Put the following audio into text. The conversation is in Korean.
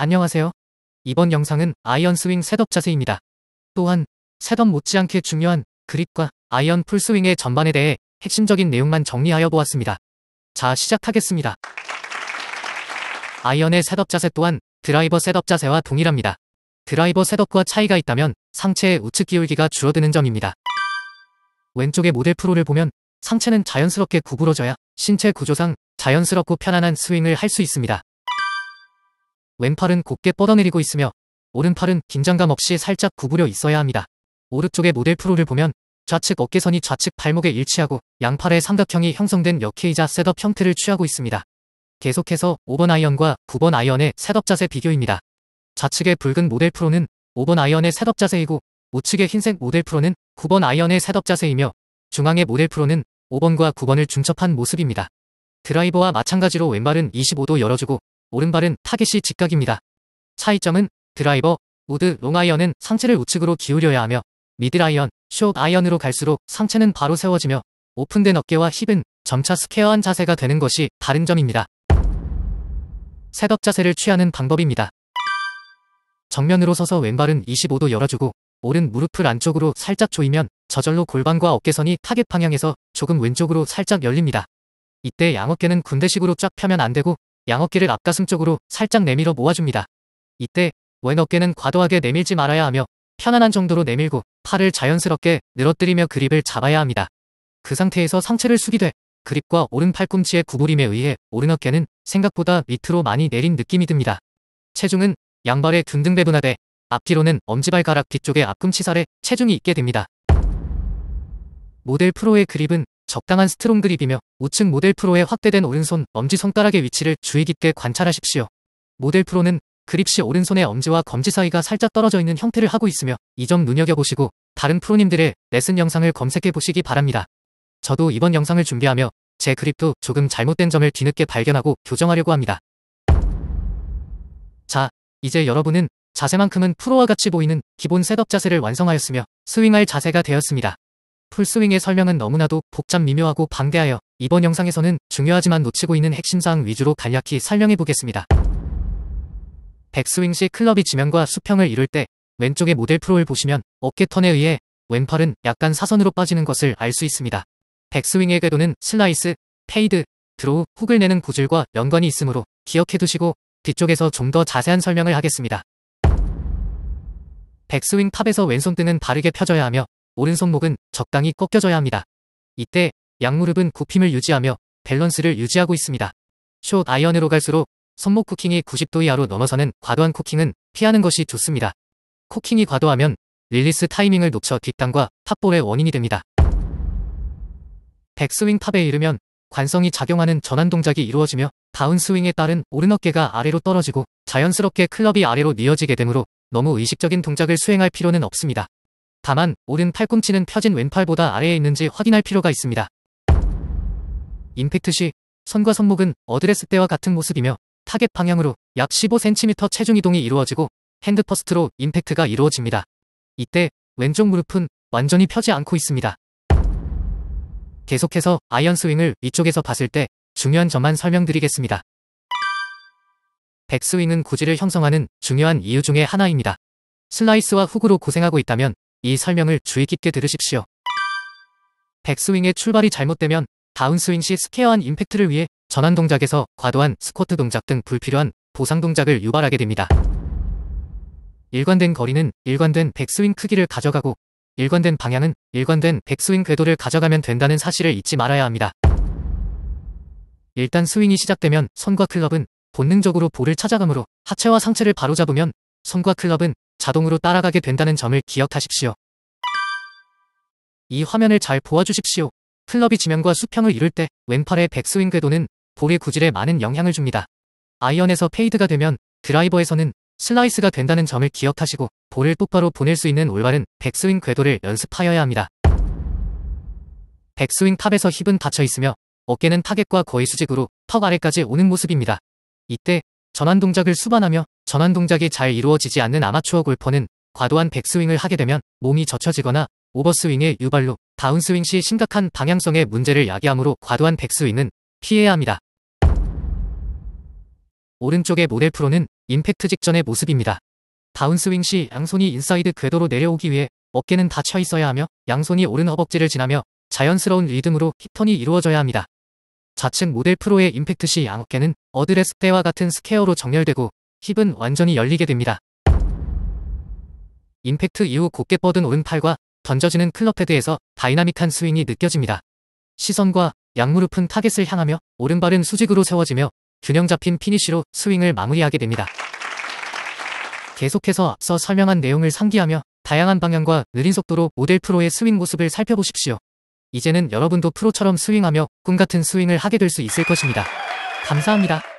안녕하세요. 이번 영상은 아이언 스윙 셋업 자세입니다. 또한 셋업 못지않게 중요한 그립과 아이언 풀스윙의 전반에 대해 핵심적인 내용만 정리하여 보았습니다. 자 시작하겠습니다. 아이언의 셋업 자세 또한 드라이버 셋업 자세와 동일합니다. 드라이버 셋업과 차이가 있다면 상체의 우측 기울기가 줄어드는 점입니다. 왼쪽의 모델 프로를 보면 상체는 자연스럽게 구부러져야 신체 구조상 자연스럽고 편안한 스윙을 할 수 있습니다. 왼팔은 곧게 뻗어내리고 있으며 오른팔은 긴장감 없이 살짝 구부려 있어야 합니다. 오른쪽의 모델 프로를 보면 좌측 어깨선이 좌측 발목에 일치하고 양팔의 삼각형이 형성된 역회이자 셋업 형태를 취하고 있습니다. 계속해서 5번 아이언과 9번 아이언의 셋업 자세 비교입니다. 좌측의 붉은 모델 프로는 5번 아이언의 셋업 자세이고 우측의 흰색 모델 프로는 9번 아이언의 셋업 자세이며 중앙의 모델 프로는 5번과 9번을 중첩한 모습입니다. 드라이버와 마찬가지로 왼발은 25도 열어주고 오른발은 타겟이 직각입니다. 차이점은 드라이버, 우드, 롱아이언은 상체를 우측으로 기울여야 하며 미드라이언, 숏아이언으로 갈수록 상체는 바로 세워지며 오픈된 어깨와 힙은 점차 스퀘어한 자세가 되는 것이 다른 점입니다. 셋업 자세를 취하는 방법입니다. 정면으로 서서 왼발은 25도 열어주고 오른 무릎을 안쪽으로 살짝 조이면 저절로 골반과 어깨선이 타겟 방향에서 조금 왼쪽으로 살짝 열립니다. 이때 양어깨는 군대식으로 쫙 펴면 안되고 양어깨를 앞가슴 쪽으로 살짝 내밀어 모아줍니다. 이때 왼어깨는 과도하게 내밀지 말아야 하며 편안한 정도로 내밀고 팔을 자연스럽게 늘어뜨리며 그립을 잡아야 합니다. 그 상태에서 상체를 숙이되 그립과 오른 팔꿈치의 구부림에 의해 오른 어깨는 생각보다 밑으로 많이 내린 느낌이 듭니다. 체중은 양발에 균등 배분하되 앞뒤로는 엄지발가락 뒤쪽에 앞꿈치살에 체중이 있게 됩니다. 모델 프로의 그립은 적당한 스트롱 그립이며 우측 모델 프로의 확대된 오른손 엄지 손가락의 위치를 주의 깊게 관찰하십시오. 모델 프로는 그립 시 오른손의 엄지와 검지 사이가 살짝 떨어져 있는 형태를 하고 있으며 이 점 눈여겨보시고 다른 프로님들의 레슨 영상을 검색해보시기 바랍니다. 저도 이번 영상을 준비하며 제 그립도 조금 잘못된 점을 뒤늦게 발견하고 교정하려고 합니다. 자, 이제 여러분은 자세만큼은 프로와 같이 보이는 기본 셋업 자세를 완성하였으며 스윙할 자세가 되었습니다. 풀스윙의 설명은 너무나도 복잡 미묘하고 방대하여 이번 영상에서는 중요하지만 놓치고 있는 핵심 사항 위주로 간략히 설명해보겠습니다. 백스윙 시 클럽이 지면과 수평을 이룰 때 왼쪽의 모델 프로를 보시면 어깨턴에 의해 왼팔은 약간 사선으로 빠지는 것을 알 수 있습니다. 백스윙의 궤도는 슬라이스, 페이드, 드로우, 훅을 내는 구질과 연관이 있으므로 기억해두시고 뒤쪽에서 좀 더 자세한 설명을 하겠습니다. 백스윙 탑에서 왼손등은 바르게 펴져야 하며 오른손목은 적당히 꺾여져야 합니다. 이때 양무릎은 굽힘을 유지하며 밸런스를 유지하고 있습니다. 숏 아이언으로 갈수록 손목 쿠킹이 90도 이하로 넘어서는 과도한 쿠킹은 피하는 것이 좋습니다. 쿠킹이 과도하면 릴리스 타이밍을 놓쳐 뒷땅과 탑볼의 원인이 됩니다. 백스윙 탑에 이르면 관성이 작용하는 전환 동작이 이루어지며 다운스윙에 따른 오른 어깨가 아래로 떨어지고 자연스럽게 클럽이 아래로 뉘어지게 되므로 너무 의식적인 동작을 수행할 필요는 없습니다. 다만 오른 팔꿈치는 펴진 왼팔보다 아래에 있는지 확인할 필요가 있습니다. 임팩트 시 선과 손목은 어드레스 때와 같은 모습이며 타겟 방향으로 약 15cm 체중 이동이 이루어지고 핸드퍼스트로 임팩트가 이루어집니다. 이때 왼쪽 무릎은 완전히 펴지 않고 있습니다. 계속해서 아이언 스윙을 위쪽에서 봤을 때 중요한 점만 설명드리겠습니다. 백스윙은 구질을 형성하는 중요한 이유 중에 하나입니다. 슬라이스와 훅으로 고생하고 있다면 이 설명을 주의 깊게 들으십시오. 백스윙의 출발이 잘못되면 다운스윙 시 스퀘어한 임팩트를 위해 전환 동작에서 과도한 스쿼트 동작 등 불필요한 보상 동작을 유발하게 됩니다. 일관된 거리는 일관된 백스윙 크기를 가져가고 일관된 방향은 일관된 백스윙 궤도를 가져가면 된다는 사실을 잊지 말아야 합니다. 일단 스윙이 시작되면 손과 클럽은 본능적으로 볼을 찾아가므로 하체와 상체를 바로잡으면 손과 클럽은 자동으로 따라가게 된다는 점을 기억하십시오. 이 화면을 잘 보아주십시오. 클럽이 지면과 수평을 이룰 때 왼팔의 백스윙 궤도는 볼의 구질에 많은 영향을 줍니다. 아이언에서 페이드가 되면 드라이버에서는 슬라이스가 된다는 점을 기억하시고 볼을 똑바로 보낼 수 있는 올바른 백스윙 궤도를 연습하여야 합니다. 백스윙 탑에서 힙은 닫혀 있으며 어깨는 타겟과 거의 수직으로 턱 아래까지 오는 모습입니다. 이때 전환 동작을 수반하며 전환 동작이 잘 이루어지지 않는 아마추어 골퍼는 과도한 백스윙을 하게 되면 몸이 젖혀지거나 오버스윙의 유발로 다운스윙 시 심각한 방향성의 문제를 야기하므로 과도한 백스윙은 피해야 합니다. 오른쪽의 모델 프로는 임팩트 직전의 모습입니다. 다운스윙 시 양손이 인사이드 궤도로 내려오기 위해 어깨는 닫혀 있어야 하며 양손이 오른 허벅지를 지나며 자연스러운 리듬으로 힙턴이 이루어져야 합니다. 좌측 모델 프로의 임팩트 시 양어깨는 어드레스 때와 같은 스퀘어로 정렬되고 힙은 완전히 열리게 됩니다. 임팩트 이후 곧게 뻗은 오른팔과 던져지는 클럽헤드에서 다이나믹한 스윙이 느껴집니다. 시선과 양무릎은 타겟을 향하며 오른발은 수직으로 세워지며 균형 잡힌 피니쉬로 스윙을 마무리하게 됩니다. 계속해서 앞서 설명한 내용을 상기하며 다양한 방향과 느린 속도로 모델 프로의 스윙 모습을 살펴보십시오. 이제는 여러분도 프로처럼 스윙하며 꿈같은 스윙을 하게 될 수 있을 것입니다. 감사합니다.